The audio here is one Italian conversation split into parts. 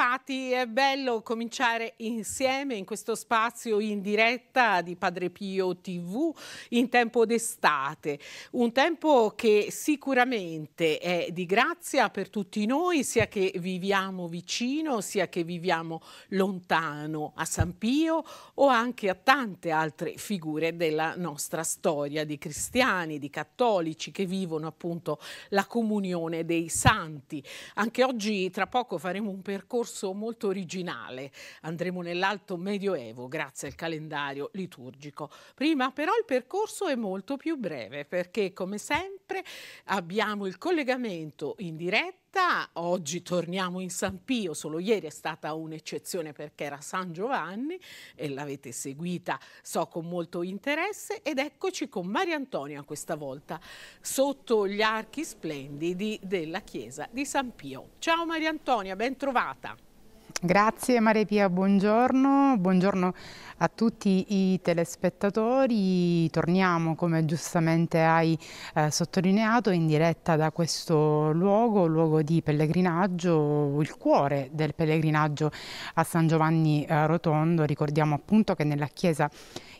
Bentrovati, è bello cominciare insieme in questo spazio in diretta di Padre Pio TV in tempo d'estate, un tempo che sicuramente è di grazia per tutti noi, sia che viviamo vicino, sia che viviamo lontano a San Pio o anche a tante altre figure della nostra storia di cristiani, di cattolici che vivono appunto la comunione dei santi. Anche oggi tra poco faremo un percorso percorso molto originale. Andremo nell'alto medioevo grazie al calendario liturgico. Prima però il percorso è molto più breve perché come sempre abbiamo il collegamento in diretta città. Oggi torniamo in San Pio, solo ieri è stata un'eccezione perché era San Giovanni e l'avete seguita, so, con molto interesse. Ed eccoci con Maria Antonia questa volta, sotto gli archi splendidi della chiesa di San Pio. Ciao Maria Antonia, ben trovata. Grazie Maria Pia, buongiorno, buongiorno a tutti i telespettatori. Torniamo, come giustamente hai eh, sottolineato, in diretta da questo luogo, luogo di pellegrinaggio, il cuore del pellegrinaggio a San Giovanni eh, Rotondo. Ricordiamo appunto che nella chiesa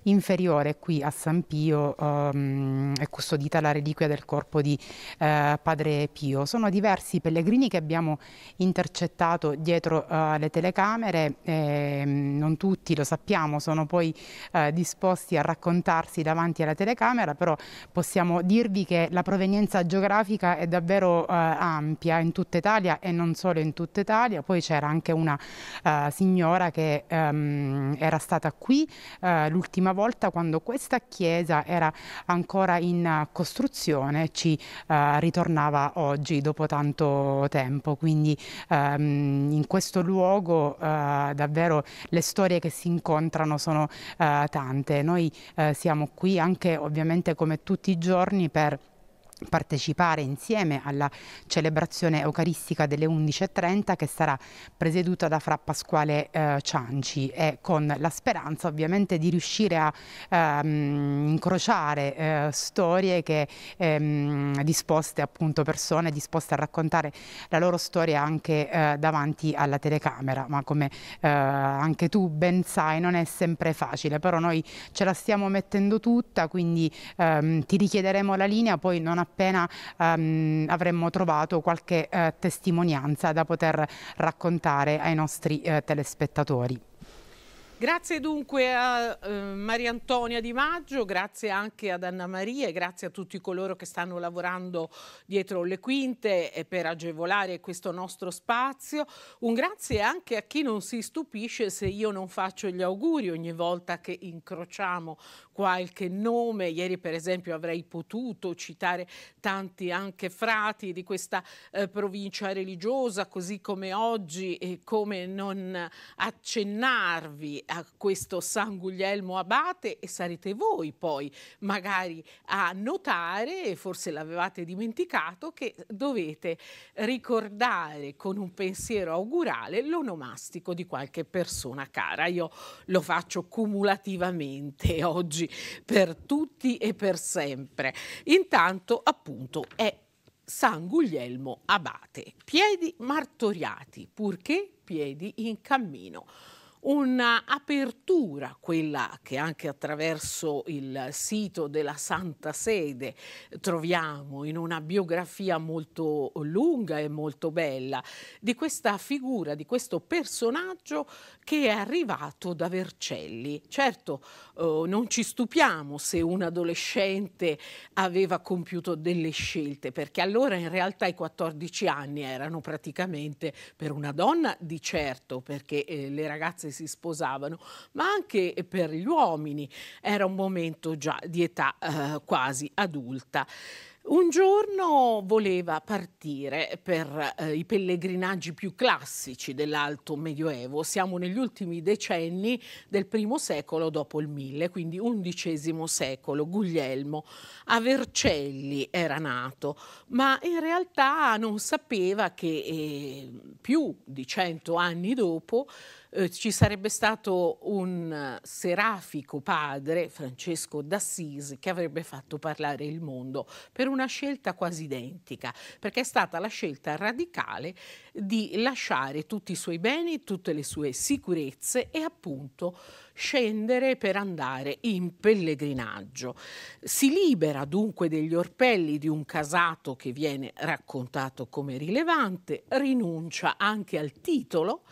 inferiore qui a San Pio um, è custodita la reliquia del corpo di uh, Padre Pio. Sono diversi i pellegrini che abbiamo intercettato dietro uh, eh, le telecamere, eh, non tutti lo sappiamo, sono poi uh, disposti a raccontarsi davanti alla telecamera, però possiamo dirvi che la provenienza geografica è davvero ampia in tutta Italia e non solo in tutta Italia, poi c'era anche una signora che um, era stata qui l'ultima prima volta quando questa chiesa era ancora in eh, costruzione ci uh, ritornava oggi dopo tanto tempo, quindi um, in questo luogo uh, davvero le storie che si incontrano sono uh, tante. Noi siamo qui anche ovviamente come tutti i giorni per partecipare insieme alla celebrazione eucaristica delle 11.30 che sarà presieduta da Fra Pasquale eh, Cianci e con la speranza ovviamente di riuscire a ehm, incrociare eh, storie che ehm, disposte appunto persone disposte a raccontare la loro storia anche eh, davanti alla telecamera ma come eh, anche tu ben sai non è sempre facile però noi ce la stiamo mettendo tutta quindi ehm, ti richiederemo la linea poi non appena appena ehm, avremmo trovato qualche eh, testimonianza da poter raccontare ai nostri eh, telespettatori. Grazie dunque a eh, Maria Antonia Di Maggio, grazie anche ad Anna Maria e grazie a tutti coloro che stanno lavorando dietro le quinte eh, per agevolare questo nostro spazio. Un grazie anche a chi non si stupisce se io non faccio gli auguri ogni volta che incrociamo qualche nome. Ieri per esempio avrei potuto citare tanti anche frati di questa eh, provincia religiosa, così come oggi e come non accennarvi a questo San Guglielmo Abate e sarete voi poi magari a notare, forse l'avevate dimenticato, che dovete ricordare con un pensiero augurale l'onomastico di qualche persona cara. Io lo faccio cumulativamente oggi per tutti e per sempre. Intanto appunto è San Guglielmo Abate, piedi martoriati, purché piedi in cammino un'apertura, quella che anche attraverso il sito della Santa Sede troviamo in una biografia molto lunga e molto bella di questa figura, di questo personaggio che è arrivato da Vercelli. Certo, eh, non ci stupiamo se un adolescente aveva compiuto delle scelte, perché allora in realtà i 14 anni erano praticamente per una donna di certo, perché eh, le ragazze se si sposavano, ma anche per gli uomini era un momento già di età eh, quasi adulta. Un giorno voleva partire per eh, i pellegrinaggi più classici dell'Alto Medioevo. Siamo negli ultimi decenni del primo secolo dopo il mille, quindi undicesimo secolo. Guglielmo a Vercelli era nato, ma in realtà non sapeva che eh, più di cento anni dopo eh, ci sarebbe stato un serafico padre, Francesco d'Assisi, che avrebbe fatto parlare il mondo per una scelta quasi identica, perché è stata la scelta radicale di lasciare tutti i suoi beni, tutte le sue sicurezze e appunto scendere per andare in pellegrinaggio. Si libera dunque degli orpelli di un casato che viene raccontato come rilevante, rinuncia anche al titolo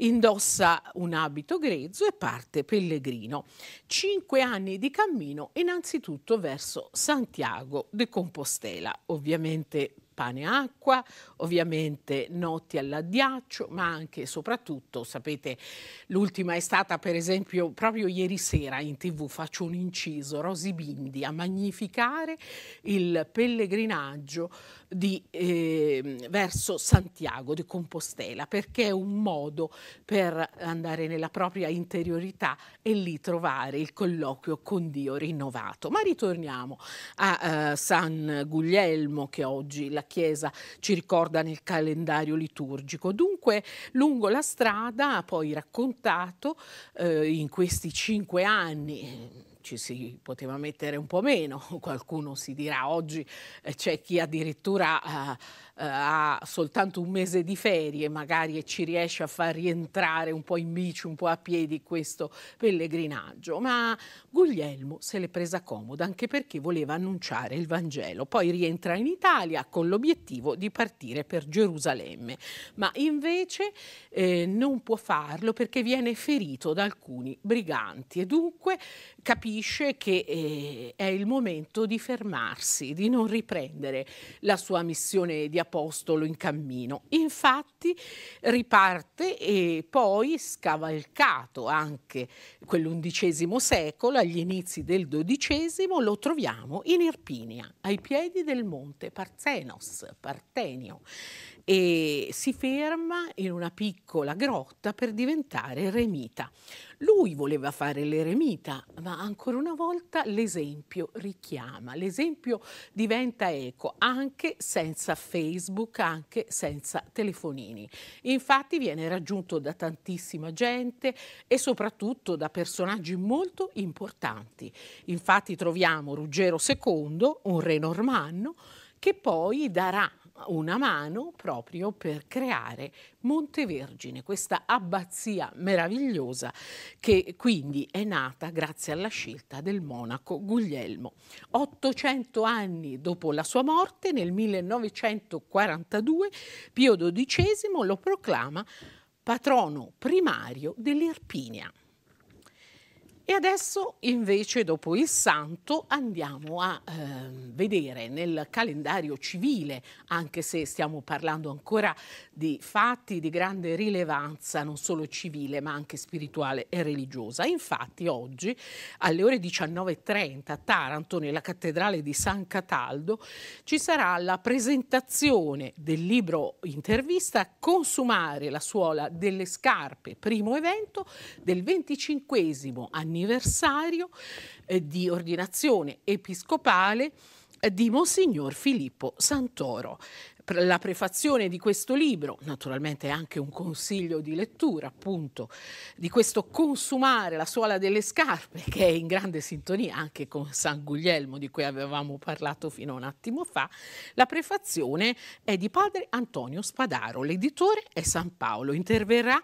Indossa un abito grezzo e parte pellegrino. Cinque anni di cammino innanzitutto verso Santiago de Compostela, ovviamente pane e acqua, ovviamente notti all'addiaccio, ma anche e soprattutto, sapete, l'ultima è stata per esempio proprio ieri sera in tv, faccio un inciso, Rosy Bindi a magnificare il pellegrinaggio di, eh, verso Santiago di Compostela, perché è un modo per andare nella propria interiorità e lì trovare il colloquio con Dio rinnovato. Ma ritorniamo a eh, San Guglielmo che oggi la Chiesa ci ricorda nel calendario liturgico. Dunque, lungo la strada, poi raccontato eh, in questi cinque anni ci si poteva mettere un po' meno, qualcuno si dirà oggi eh, c'è chi addirittura eh, eh, ha soltanto un mese di ferie magari e ci riesce a far rientrare un po' in bici, un po' a piedi questo pellegrinaggio, ma Guglielmo se l'è presa comoda anche perché voleva annunciare il Vangelo, poi rientra in Italia con l'obiettivo di partire per Gerusalemme, ma invece eh, non può farlo perché viene ferito da alcuni briganti e dunque capisce capisce che eh, è il momento di fermarsi, di non riprendere la sua missione di apostolo in cammino. Infatti riparte e poi, scavalcato anche quell'undicesimo secolo, agli inizi del dodicesimo, lo troviamo in Irpinia, ai piedi del monte Parzenos, Partenio e si ferma in una piccola grotta per diventare eremita. Lui voleva fare l'eremita, ma ancora una volta l'esempio richiama, l'esempio diventa eco anche senza Facebook, anche senza telefonini. Infatti viene raggiunto da tantissima gente e soprattutto da personaggi molto importanti. Infatti troviamo Ruggero II, un re normanno, che poi darà una mano proprio per creare Montevergine, questa abbazia meravigliosa che quindi è nata grazie alla scelta del monaco Guglielmo. 800 anni dopo la sua morte, nel 1942, Pio XII lo proclama patrono primario dell'Irpinia. E adesso invece dopo il santo andiamo a eh, vedere nel calendario civile, anche se stiamo parlando ancora di fatti di grande rilevanza, non solo civile ma anche spirituale e religiosa. Infatti oggi alle ore 19.30 a Taranto, nella cattedrale di San Cataldo, ci sarà la presentazione del libro intervista Consumare la suola delle scarpe, primo evento del 25 anniversario anniversario eh, di ordinazione episcopale eh, di Monsignor Filippo Santoro la prefazione di questo libro, naturalmente anche un consiglio di lettura appunto, di questo consumare la suola delle scarpe che è in grande sintonia anche con San Guglielmo di cui avevamo parlato fino a un attimo fa, la prefazione è di padre Antonio Spadaro, l'editore è San Paolo, interverrà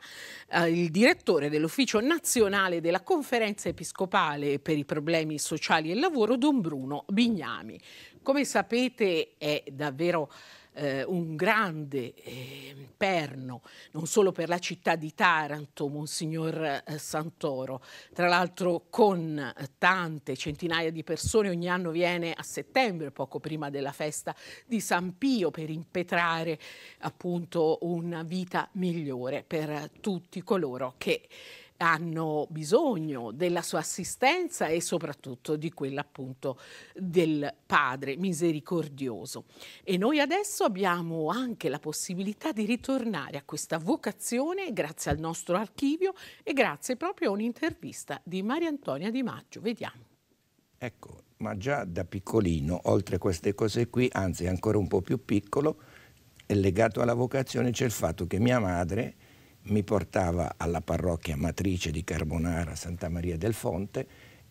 eh, il direttore dell'ufficio nazionale della conferenza episcopale per i problemi sociali e il lavoro Don Bruno Bignami. Come sapete è davvero eh, un grande eh, perno, non solo per la città di Taranto, Monsignor eh, Santoro, tra l'altro con tante centinaia di persone, ogni anno viene a settembre, poco prima della festa di San Pio, per impetrare appunto una vita migliore per tutti coloro che hanno bisogno della sua assistenza e soprattutto di quella appunto del Padre misericordioso. E noi adesso abbiamo anche la possibilità di ritornare a questa vocazione grazie al nostro archivio e grazie proprio a un'intervista di Maria Antonia Di Maggio. Vediamo. Ecco, ma già da piccolino, oltre a queste cose qui, anzi ancora un po' più piccolo, è legato alla vocazione c'è il fatto che mia madre mi portava alla parrocchia matrice di Carbonara, Santa Maria del Fonte,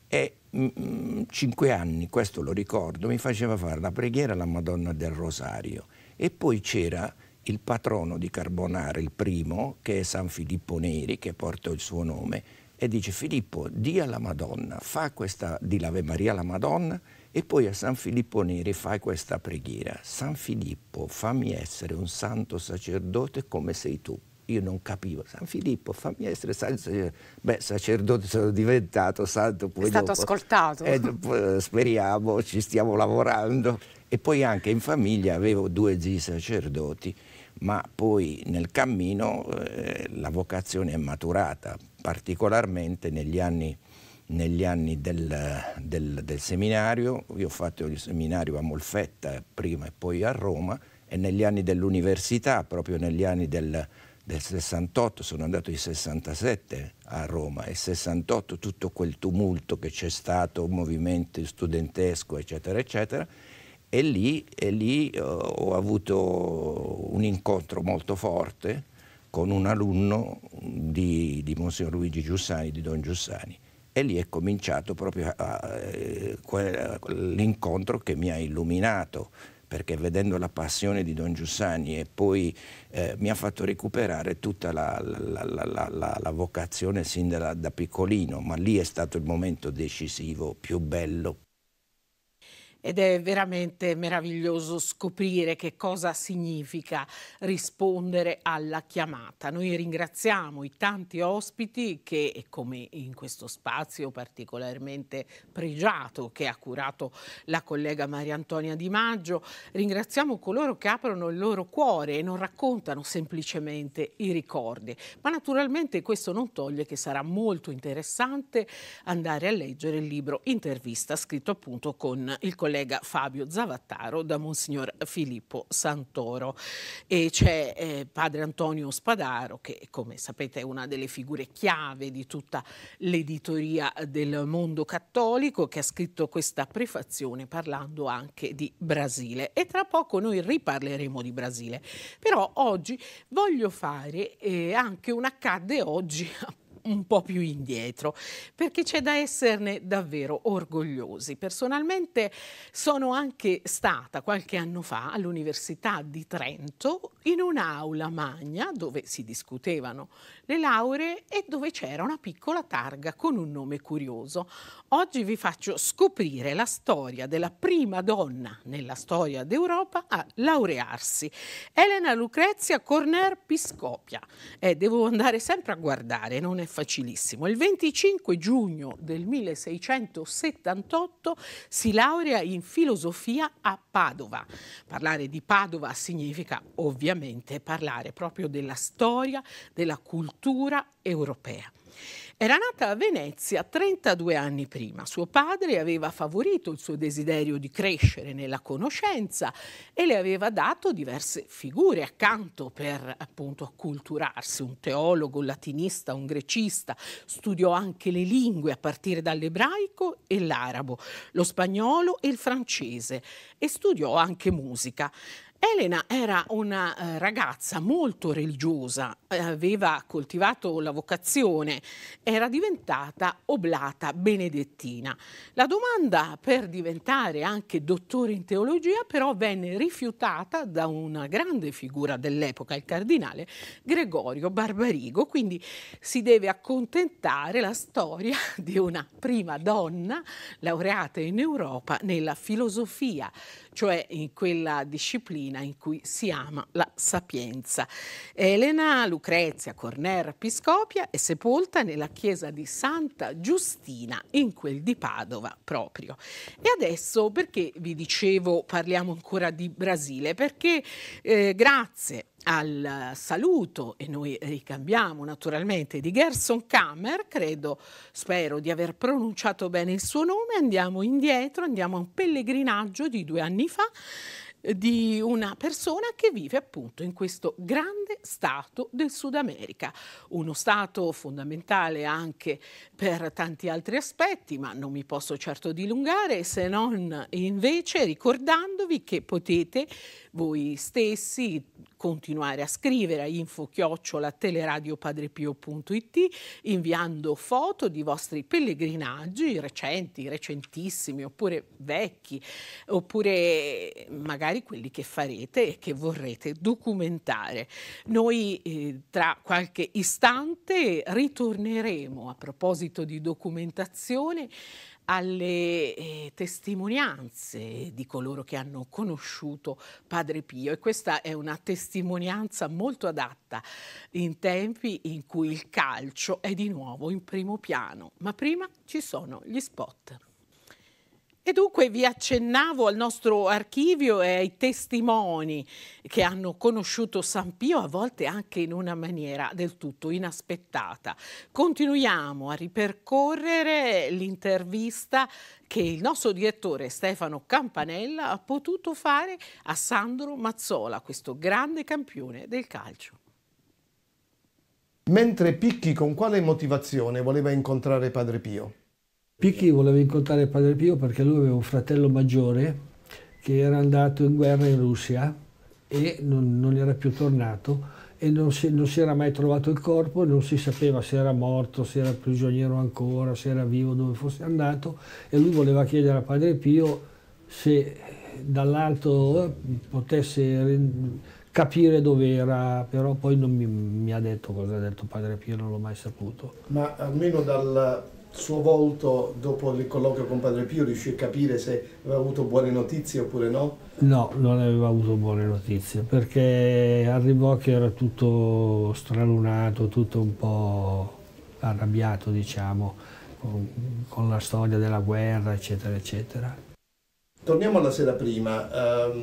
e mh, mm, cinque anni, questo lo ricordo, mi faceva fare la preghiera alla Madonna del Rosario. E poi c'era il patrono di Carbonara, il primo, che è San Filippo Neri, che porta il suo nome, e dice Filippo, di alla Madonna, fa questa, di l'Ave Maria alla Madonna, e poi a San Filippo Neri fai questa preghiera. San Filippo, fammi essere un santo sacerdote come sei tu. Io non capivo, San Filippo, fammi essere sacerdote, beh sacerdote sono diventato, santo poi È stato dopo. ascoltato. E eh, eh, speriamo, ci stiamo lavorando. E poi anche in famiglia avevo due zii sacerdoti, ma poi nel cammino eh, la vocazione è maturata, particolarmente negli anni negli anni del, del, del, seminario, io ho fatto il seminario a Molfetta prima e poi a Roma e negli anni dell'università, proprio negli anni del del 68, sono andato il 67 a Roma e 68 tutto quel tumulto che c'è stato, un movimento studentesco eccetera eccetera e lì, e lì eh, ho avuto un incontro molto forte con un alunno di, di Monsignor Luigi Giussani, di Don Giussani e lì è cominciato proprio eh, l'incontro che mi ha illuminato perché vedendo la passione di Don Giussani e poi eh, mi ha fatto recuperare tutta la, la, la, la vocazione sin da, da piccolino, ma lì è stato il momento decisivo, più bello, ed è veramente meraviglioso scoprire che cosa significa rispondere alla chiamata. Noi ringraziamo i tanti ospiti che, come in questo spazio particolarmente pregiato che ha curato la collega Maria Antonia Di Maggio, ringraziamo coloro che aprono il loro cuore e non raccontano semplicemente i ricordi, ma naturalmente questo non toglie che sarà molto interessante andare a leggere il libro Intervista scritto appunto con il collega collega Fabio Zavattaro da Monsignor Filippo Santoro. E c'è eh, padre Antonio Spadaro che come sapete è una delle figure chiave di tutta l'editoria del mondo cattolico che ha scritto questa prefazione parlando anche di Brasile. E tra poco noi riparleremo di Brasile. Però oggi voglio fare eh, anche un accadde oggi appunto un po' più indietro, perché c'è da esserne davvero orgogliosi. Personalmente sono anche stata qualche anno fa all'Università di Trento in un'aula magna dove si discutevano le lauree e dove c'era una piccola targa con un nome curioso. Oggi vi faccio scoprire la storia della prima donna nella storia d'Europa a laurearsi, Elena Lucrezia Corner Piscopia. Eh, devo andare sempre a guardare, non è facilissimo. Il 25 giugno del 1678 si laurea in filosofia a Padova. Parlare di Padova significa ovviamente parlare proprio della storia, della cultura europea. Era nata a Venezia 32 anni prima. Suo padre aveva favorito il suo desiderio di crescere nella conoscenza e le aveva dato diverse figure accanto per appunto acculturarsi, un teologo, un latinista, un grecista. Studiò anche le lingue a partire dall'ebraico e l'arabo, lo spagnolo e il francese e studiò anche musica. Elena era una eh, ragazza molto religiosa, eh, aveva coltivato la vocazione, era diventata oblata benedettina. La domanda per diventare anche dottore in teologia però venne rifiutata da una grande figura dell'epoca, il cardinale Gregorio Barbarigo, quindi si deve accontentare la storia di una prima donna laureata in Europa nella filosofia cioè in quella disciplina in cui si ama la sapienza. Elena Lucrezia Corner Piscopia è sepolta nella chiesa di Santa Giustina, in quel di Padova proprio. E adesso perché vi dicevo parliamo ancora di Brasile? Perché eh, grazie al saluto e noi ricambiamo naturalmente di Gerson Kammer, credo, spero di aver pronunciato bene il suo nome, andiamo indietro, andiamo a un pellegrinaggio di due anni fa eh, di una persona che vive appunto in questo grande stato del Sud America, uno stato fondamentale anche per tanti altri aspetti, ma non mi posso certo dilungare se non invece ricordandovi che potete voi stessi, continuare a scrivere a info-teleradiopadrepio.it chiocciola inviando foto di vostri pellegrinaggi recenti, recentissimi oppure vecchi, oppure magari quelli che farete e che vorrete documentare. Noi eh, tra qualche istante ritorneremo a proposito di documentazione alle eh, testimonianze di coloro che hanno conosciuto Padre Pio e questa è una testimonianza molto adatta in tempi in cui il calcio è di nuovo in primo piano, ma prima ci sono gli spot. E dunque vi accennavo al nostro archivio e ai testimoni che hanno conosciuto San Pio a volte anche in una maniera del tutto inaspettata. Continuiamo a ripercorrere l'intervista che il nostro direttore Stefano Campanella ha potuto fare a Sandro Mazzola, questo grande campione del calcio. Mentre Picchi con quale motivazione voleva incontrare Padre Pio? Picchi voleva incontrare Padre Pio perché lui aveva un fratello maggiore che era andato in guerra in Russia e non, non era più tornato e non si, non si, era mai trovato il corpo, non si sapeva se era morto, se era prigioniero ancora, se era vivo, dove fosse andato e lui voleva chiedere a Padre Pio se dall'alto eh, potesse capire dove era, però poi non mi, mi ha detto cosa ha detto Padre Pio, non l'ho mai saputo. Ma almeno dal suo volto dopo il colloquio con Padre Pio riuscì a capire se aveva avuto buone notizie oppure no? No, non aveva avuto buone notizie perché arrivò che era tutto stralunato, tutto un po' arrabbiato diciamo con, con la storia della guerra eccetera eccetera. Torniamo alla sera prima, uh,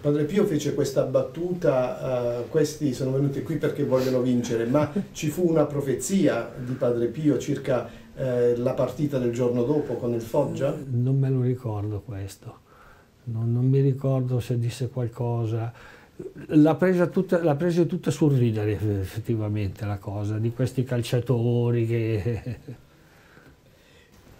Padre Pio fece questa battuta, uh, questi sono venuti qui perché vogliono vincere, ma ci fu una profezia di Padre Pio circa eh, la partita del giorno dopo con il Foggia? Eh, non me lo ricordo questo, non, non mi ricordo se disse qualcosa. L'ha presa, tutta, l'ha presa tutta sul ridere effettivamente la cosa, di questi calciatori che...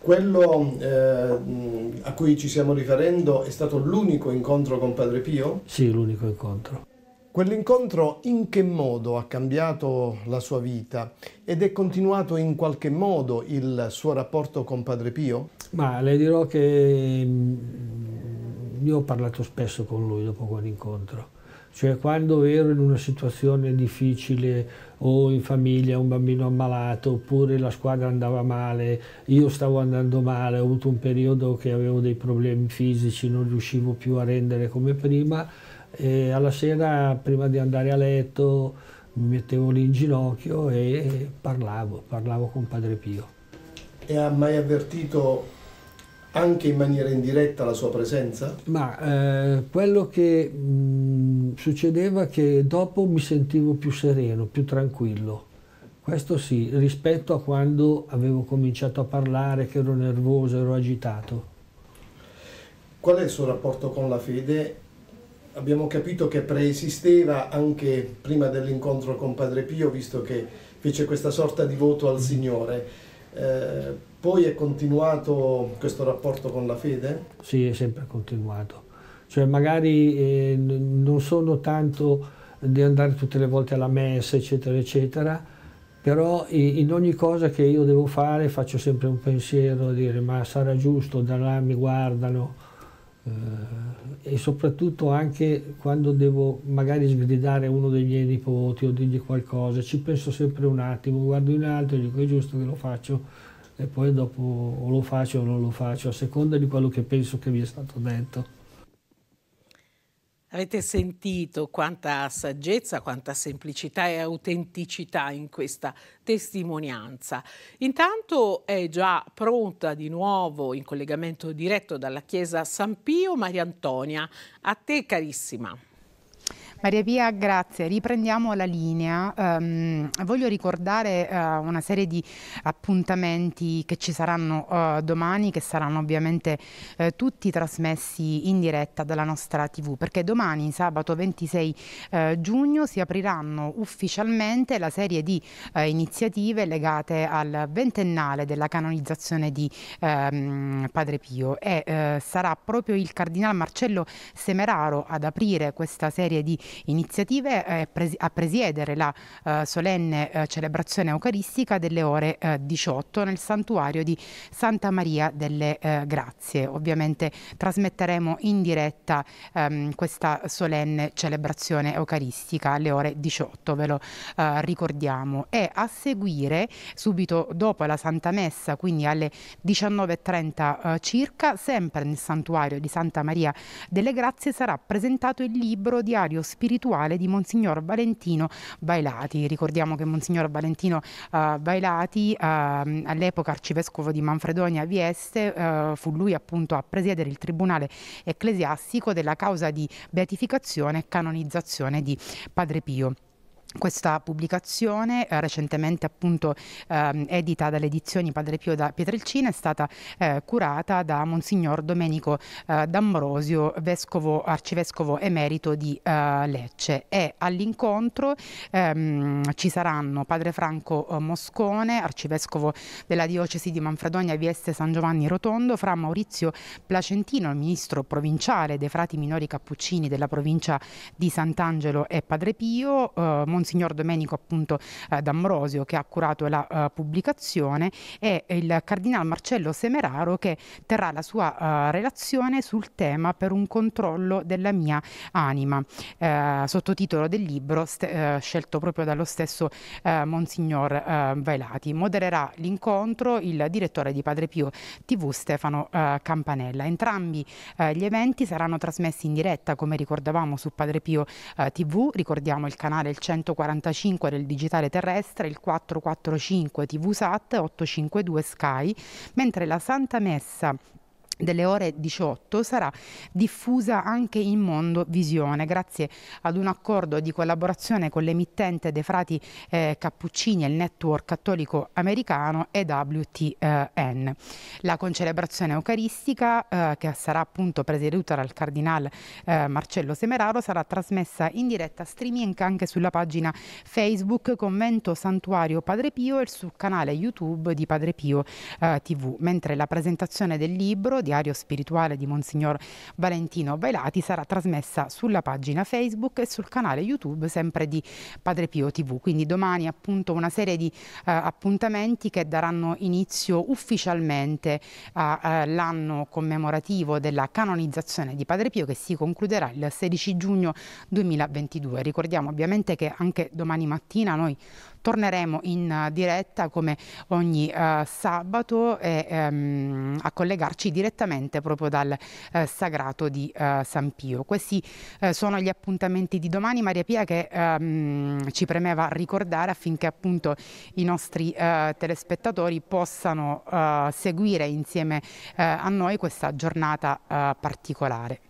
Quello eh, a cui ci stiamo riferendo è stato l'unico incontro con Padre Pio? Sì, l'unico incontro. Quell'incontro in che modo ha cambiato la sua vita ed è continuato in qualche modo il suo rapporto con Padre Pio? Ma le dirò che mm, io ho parlato spesso con lui dopo quell'incontro. Cioè quando ero in una situazione difficile o in famiglia un bambino ammalato oppure la squadra andava male, io stavo andando male, ho avuto un periodo che avevo dei problemi fisici, non riuscivo più a rendere come prima, e alla sera prima di andare a letto mi mettevo lì in ginocchio e parlavo, parlavo con Padre Pio. E ha mai avvertito anche in maniera indiretta la sua presenza? Ma eh, quello che mh, mm, succedeva è che dopo mi sentivo più sereno, più tranquillo. Questo sì, rispetto a quando avevo cominciato a parlare, che ero nervoso, ero agitato. Qual è il suo rapporto con la fede abbiamo capito che preesisteva anche prima dell'incontro con Padre Pio, visto che fece questa sorta di voto al mm. Signore. Eh, poi è continuato questo rapporto con la fede? Sì, è sempre continuato. Cioè magari eh, non sono tanto di andare tutte le volte alla messa, eccetera, eccetera, però in ogni cosa che io devo fare faccio sempre un pensiero, dire ma sarà giusto, da là mi guardano, eh, e soprattutto anche quando devo magari sgridare uno dei miei nipoti o dirgli qualcosa, ci penso sempre un attimo, guardo in alto e dico è giusto che lo faccio e poi dopo o lo faccio o non lo faccio, a seconda di quello che penso che mi è stato detto. Avete sentito quanta saggezza, quanta semplicità e autenticità in questa testimonianza. Intanto è già pronta di nuovo in collegamento diretto dalla chiesa San Pio Maria Antonia. A te carissima. Maria Pia, grazie. Riprendiamo la linea. Um, voglio ricordare uh, una serie di appuntamenti che ci saranno uh, domani, che saranno ovviamente uh, tutti trasmessi in diretta dalla nostra TV, perché domani, sabato 26 giugno, si apriranno ufficialmente la serie di iniziative legate al ventennale della canonizzazione di um, Padre Pio e sarà proprio il cardinale Marcello Semeraro ad aprire questa serie di iniziative eh, presi- a presiedere la eh, solenne eh, celebrazione eucaristica delle ore 18 eh, nel santuario di Santa Maria delle eh, Grazie. Ovviamente trasmetteremo in diretta ehm, questa solenne celebrazione eucaristica alle ore 18, ve lo eh, ricordiamo. E a seguire, subito dopo la Santa Messa, quindi alle 19.30 circa, sempre nel santuario di Santa Maria delle Grazie sarà presentato il libro Diario spirituale di Monsignor Valentino Bailati. Ricordiamo che Monsignor Valentino uh, Bailati, uh, all'epoca arcivescovo di Manfredonia Vieste, uh, fu lui appunto a presiedere il tribunale ecclesiastico della causa di beatificazione e canonizzazione di Padre Pio questa pubblicazione, eh, recentemente appunto eh, edita dalle edizioni Padre Pio da Pietrelcina, è stata eh, curata da Monsignor Domenico eh, D'Ambrosio, vescovo, arcivescovo emerito di eh, Lecce. E all'incontro ehm, ci saranno Padre Franco eh, Moscone, arcivescovo della diocesi di Manfredonia Vieste San Giovanni Rotondo, fra Maurizio Placentino, il ministro provinciale dei frati minori cappuccini della provincia di Sant'Angelo e Padre Pio, eh, Monsignor Domenico appunto eh, D'Ambrosio che ha curato la uh, pubblicazione e il Cardinale Marcello Semeraro che terrà la sua uh, relazione sul tema per un controllo della mia anima, uh, sottotitolo del libro scelto proprio dallo stesso Monsignor Velati. Modererà l'incontro il direttore di Padre Pio TV Stefano Campanella. Entrambi gli eventi saranno trasmessi in diretta come ricordavamo su Padre Pio TV, ricordiamo il canale il 140 845 del digitale terrestre, il 445 TV Sat, 852 Sky, mentre la Santa Messa delle ore 18 sarà diffusa anche in Mondo Visione grazie ad un accordo di collaborazione con l'emittente dei frati eh, Cappuccini e il network cattolico americano e WTN. La concelebrazione eucaristica eh, che sarà appunto presieduta dal cardinale eh, Marcello Semeraro sarà trasmessa in diretta streaming anche sulla pagina Facebook Convento Santuario Padre Pio e sul canale YouTube di Padre Pio eh, TV, mentre la presentazione del libro diario spirituale di Monsignor Valentino Bailati sarà trasmessa sulla pagina Facebook e sul canale YouTube sempre di Padre Pio TV. Quindi domani appunto una serie di eh, appuntamenti che daranno inizio ufficialmente all'anno eh, eh, commemorativo della canonizzazione di Padre Pio che si concluderà il 16 giugno 2022. Ricordiamo ovviamente che anche domani mattina noi torneremo in eh, diretta come ogni eh, sabato e, ehm, a collegarci direttamente proprio dal eh, sagrato di San Pio. Questi sono gli appuntamenti di domani. Maria Pia che ehm, ci premeva ricordare affinché appunto i nostri telespettatori possano seguire insieme a noi questa giornata particolare.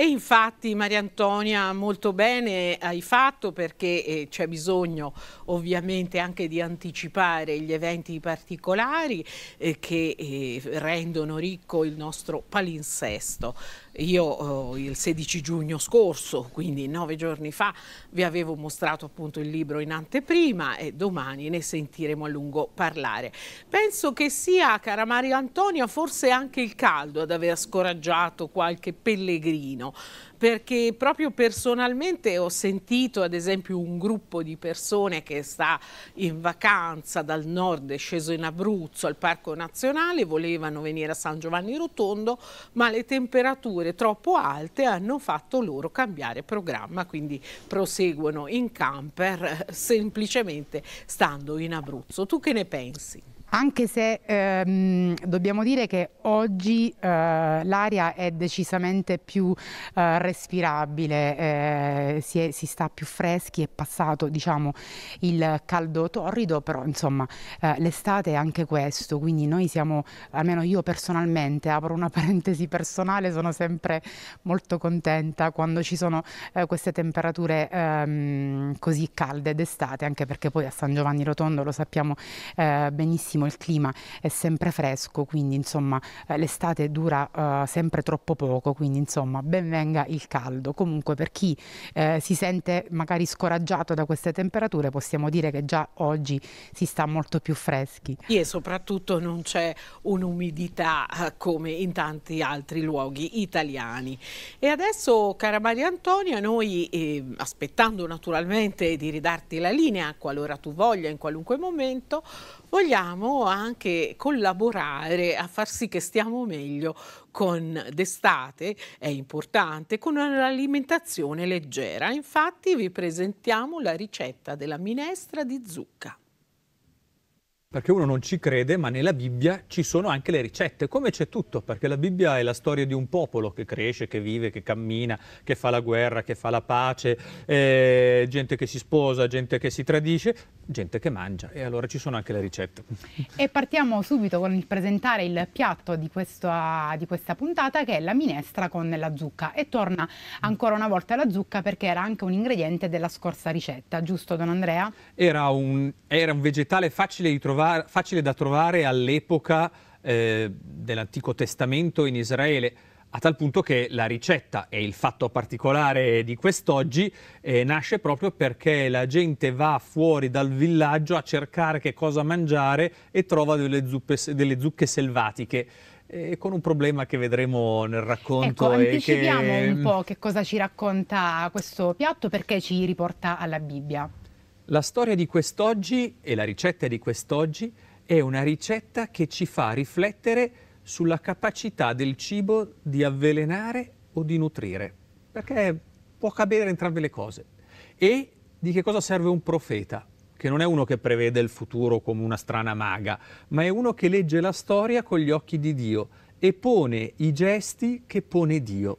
E infatti Maria Antonia molto bene hai fatto perché eh, c'è bisogno ovviamente anche di anticipare gli eventi particolari eh, che eh, rendono ricco il nostro palinsesto. Io eh, il 16 giugno scorso, quindi nove giorni fa, vi avevo mostrato appunto il libro in anteprima e domani ne sentiremo a lungo parlare. Penso che sia, cara Maria Antonia, forse anche il caldo ad aver scoraggiato qualche pellegrino perché proprio personalmente ho sentito ad esempio un gruppo di persone che sta in vacanza dal nord, è sceso in Abruzzo al Parco Nazionale, volevano venire a San Giovanni Rotondo, ma le temperature troppo alte hanno fatto loro cambiare programma, quindi proseguono in camper eh, semplicemente stando in Abruzzo. Tu che ne pensi? anche se ehm, dobbiamo dire che oggi eh, l'aria è decisamente più eh, respirabile, eh, si, è, si, sta più freschi, è passato diciamo, il caldo torrido, però insomma eh, l'estate è anche questo, quindi noi siamo, almeno io personalmente, apro una parentesi personale, sono sempre molto contenta quando ci sono eh, queste temperature ehm, così calde d'estate, anche perché poi a San Giovanni Rotondo lo sappiamo eh, benissimo, freschissimo, il clima è sempre fresco, quindi insomma eh, l'estate dura eh, sempre troppo poco, quindi insomma venga il caldo. Comunque per chi eh, si sente magari scoraggiato da queste temperature possiamo dire che già oggi si sta molto più freschi. E soprattutto non c'è un'umidità come in tanti altri luoghi italiani. E adesso, cara Maria Antonia, noi eh, aspettando naturalmente di ridarti la linea qualora tu voglia in qualunque momento, vogliamo anche collaborare a far sì che stiamo meglio con d'estate, è importante, con un'alimentazione leggera. Infatti vi presentiamo la ricetta della minestra di zucca perché uno non ci crede, ma nella Bibbia ci sono anche le ricette, come c'è tutto, perché la Bibbia è la storia di un popolo che cresce, che vive, che cammina, che fa la guerra, che fa la pace, eh, gente che si sposa, gente che si tradisce, gente che mangia e allora ci sono anche le ricette. E partiamo subito con il presentare il piatto di questa, di questa puntata che è la minestra con la zucca e torna ancora una volta la zucca perché era anche un ingrediente della scorsa ricetta, giusto Don Andrea? Era un, era un vegetale facile di trovare trovare, facile da trovare all'epoca eh, dell'Antico Testamento in Israele, a tal punto che la ricetta e il fatto particolare di quest'oggi eh, nasce proprio perché la gente va fuori dal villaggio a cercare che cosa mangiare e trova delle, zuppe, delle zucche selvatiche. E con un problema che vedremo nel racconto. Ecco, anticipiamo che... un po' che cosa ci racconta questo piatto perché ci riporta alla Bibbia. La storia di quest'oggi e la ricetta di quest'oggi è una ricetta che ci fa riflettere sulla capacità del cibo di avvelenare o di nutrire, perché può cadere entrambe le cose. E di che cosa serve un profeta? Che non è uno che prevede il futuro come una strana maga, ma è uno che legge la storia con gli occhi di Dio e pone i gesti che pone Dio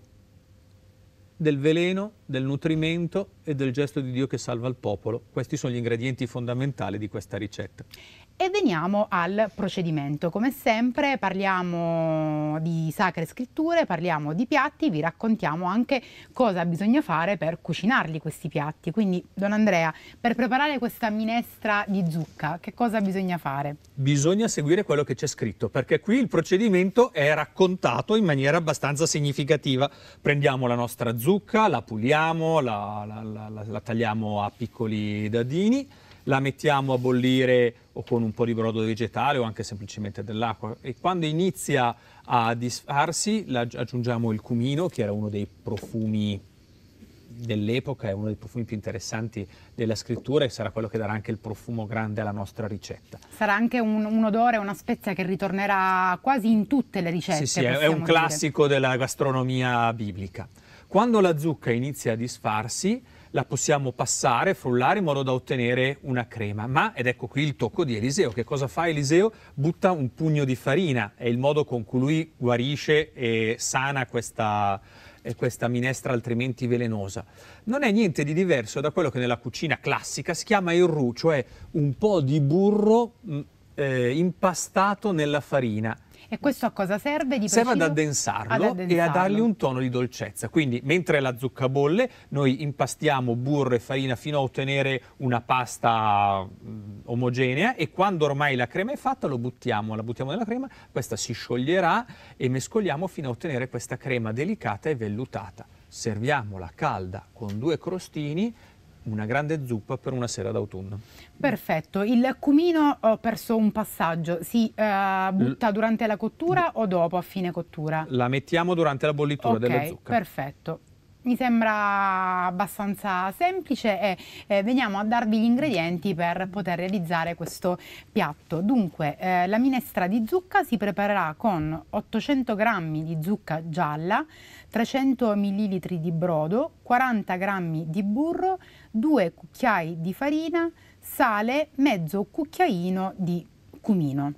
del veleno, del nutrimento e del gesto di Dio che salva il popolo. Questi sono gli ingredienti fondamentali di questa ricetta. E veniamo al procedimento. Come sempre parliamo di sacre scritture, parliamo di piatti, vi raccontiamo anche cosa bisogna fare per cucinarli questi piatti. Quindi, Don Andrea, per preparare questa minestra di zucca, che cosa bisogna fare? Bisogna seguire quello che c'è scritto, perché qui il procedimento è raccontato in maniera abbastanza significativa. Prendiamo la nostra zucca, la puliamo, la, la, la, la tagliamo a piccoli dadini la mettiamo a bollire o con un po' di brodo vegetale o anche semplicemente dell'acqua. E quando inizia a disfarsi aggiungiamo il cumino, che era uno dei profumi dell'epoca, è uno dei profumi più interessanti della scrittura e sarà quello che darà anche il profumo grande alla nostra ricetta. Sarà anche un, un odore, una spezia che ritornerà quasi in tutte le ricette. Sì, sì è un classico dire. della gastronomia biblica. Quando la zucca inizia a disfarsi, la possiamo passare, frullare in modo da ottenere una crema. Ma, ed ecco qui il tocco di Eliseo, che cosa fa Eliseo? Butta un pugno di farina, è il modo con cui lui guarisce e sana questa, questa minestra altrimenti velenosa. Non è niente di diverso da quello che nella cucina classica si chiama il roux, cioè un po' di burro mm, eh, impastato nella farina e questo a cosa serve? Di serve ad addensarlo, ad addensarlo, e a dargli un tono di dolcezza. Quindi mentre la zucca bolle noi impastiamo burro e farina fino a ottenere una pasta mm, omogenea e quando ormai la crema è fatta lo buttiamo, la buttiamo nella crema, questa si scioglierà e mescoliamo fino a ottenere questa crema delicata e vellutata. Serviamola calda con due crostini una grande zuppa per una sera d'autunno. Perfetto, il cumino ho perso un passaggio, si uh, butta L durante la cottura o dopo a fine cottura? La mettiamo durante la bollitura okay, della zucca. Perfetto. Mi sembra abbastanza semplice e eh, veniamo a darvi gli ingredienti per poter realizzare questo piatto. Dunque, eh, la minestra di zucca si preparerà con 800 g di zucca gialla, 300 ml di brodo, 40 g di burro, 2 cucchiai di farina, sale, mezzo cucchiaino di cumino.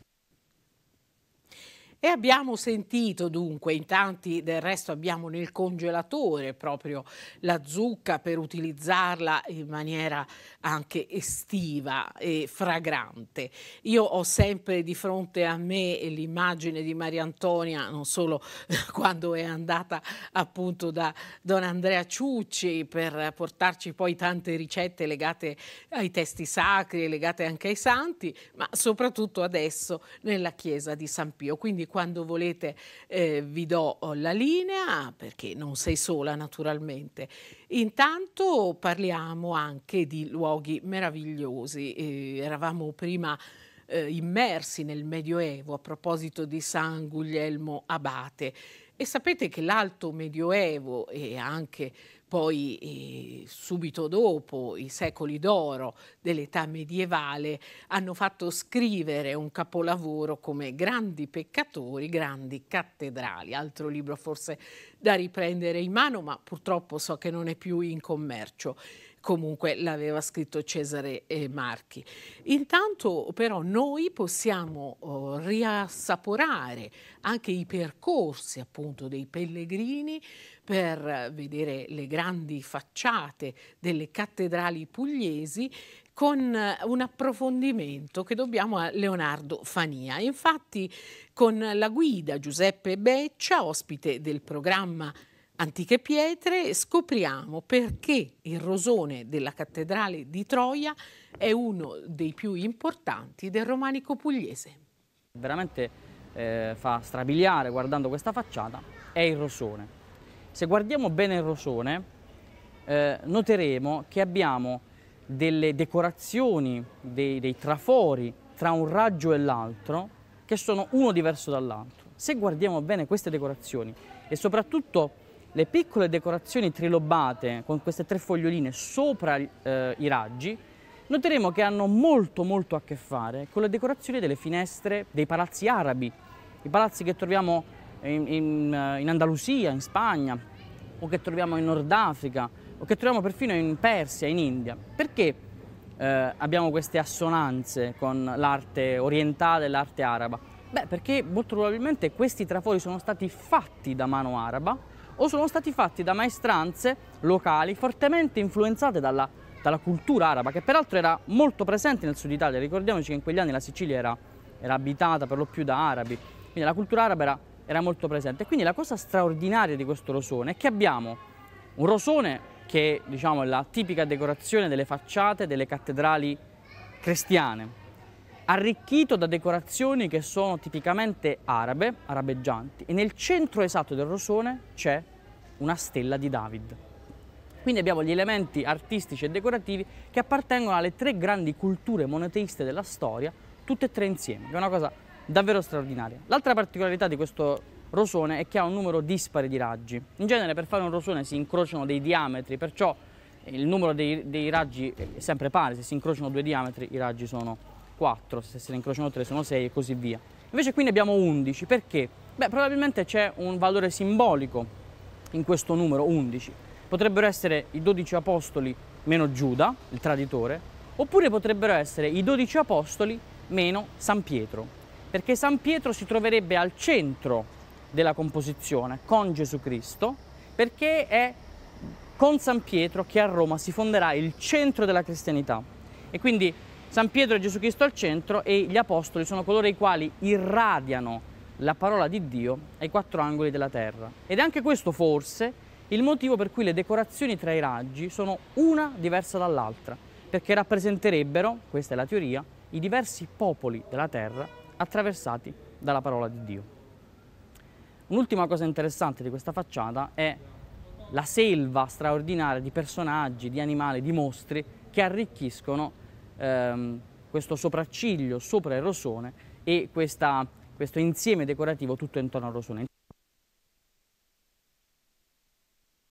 E abbiamo sentito dunque, in tanti del resto abbiamo nel congelatore proprio la zucca per utilizzarla in maniera anche estiva e fragrante. Io ho sempre di fronte a me l'immagine di Maria Antonia, non solo quando è andata appunto da Don Andrea Ciucci per portarci poi tante ricette legate ai testi sacri e legate anche ai santi, ma soprattutto adesso nella chiesa di San Pio. Quindi quando volete eh, vi do oh, la linea perché non sei sola naturalmente. Intanto parliamo anche di luoghi meravigliosi. Eh, eravamo prima eh, immersi nel Medioevo a proposito di San Guglielmo Abate e sapete che l'Alto Medioevo e anche poi eh, subito dopo i secoli d'oro dell'età medievale hanno fatto scrivere un capolavoro come Grandi peccatori, grandi cattedrali, altro libro forse da riprendere in mano, ma purtroppo so che non è più in commercio comunque l'aveva scritto Cesare eh, Marchi. Intanto però noi possiamo oh, riassaporare anche i percorsi appunto dei pellegrini per vedere le grandi facciate delle cattedrali pugliesi con eh, un approfondimento che dobbiamo a Leonardo Fania. Infatti con la guida Giuseppe Beccia, ospite del programma Antiche pietre, scopriamo perché il rosone della cattedrale di Troia è uno dei più importanti del romanico pugliese. Veramente eh, fa strabiliare guardando questa facciata è il rosone se guardiamo bene il rosone, eh, noteremo che abbiamo delle decorazioni, dei, dei trafori tra un raggio e l'altro che sono uno diverso dall'altro. Se guardiamo bene queste decorazioni e soprattutto le piccole decorazioni trilobate con queste tre foglioline sopra eh, i raggi, noteremo che hanno molto molto a che fare con le decorazioni delle finestre dei palazzi arabi, i palazzi che troviamo in, in, eh, in Andalusia, in Spagna, o che troviamo in Nord Africa, o che troviamo perfino in Persia, in India. Perché eh, abbiamo queste assonanze con l'arte orientale e l'arte araba? Beh, perché molto probabilmente questi trafori sono stati fatti da mano araba o sono stati fatti da maestranze locali fortemente influenzate dalla, dalla cultura araba, che peraltro era molto presente nel sud Italia. Ricordiamoci che in quegli anni la Sicilia era, era abitata per lo più da arabi, quindi la cultura araba era era molto presente. Quindi la cosa straordinaria di questo rosone è che abbiamo un rosone che diciamo, è la tipica decorazione delle facciate delle cattedrali cristiane, arricchito da decorazioni che sono tipicamente arabe, arabeggianti, e nel centro esatto del rosone c'è una stella di David. Quindi abbiamo gli elementi artistici e decorativi che appartengono alle tre grandi culture monoteiste della storia, tutte e tre insieme, è una cosa davvero straordinaria. L'altra particolarità di questo rosone è che ha un numero dispare di raggi. In genere per fare un rosone si incrociano dei diametri, perciò eh, il numero dei, dei raggi è sempre pari, se si incrociano due diametri i raggi sono 4, se se ne incrociano tre sono 6 e così via. Invece qui ne abbiamo 11, perché? Beh, probabilmente c'è un valore simbolico in questo numero 11. Potrebbero essere i 12 apostoli meno Giuda, il traditore, oppure potrebbero essere i 12 apostoli meno San Pietro, perché San Pietro si troverebbe al centro della composizione con Gesù Cristo, perché è con San Pietro che a Roma si fonderà il centro della cristianità. E quindi San Pietro e Gesù Cristo al centro e gli apostoli sono coloro i quali irradiano la parola di Dio ai quattro angoli della terra. Ed è anche questo forse il motivo per cui le decorazioni tra i raggi sono una diversa dall'altra, perché rappresenterebbero, questa è la teoria, i diversi popoli della terra attraversati dalla parola di Dio. Un'ultima cosa interessante di questa facciata è la selva straordinaria di personaggi, di animali, di mostri che arricchiscono ehm, questo sopracciglio sopra il rosone e questa, questo insieme decorativo tutto intorno al rosone.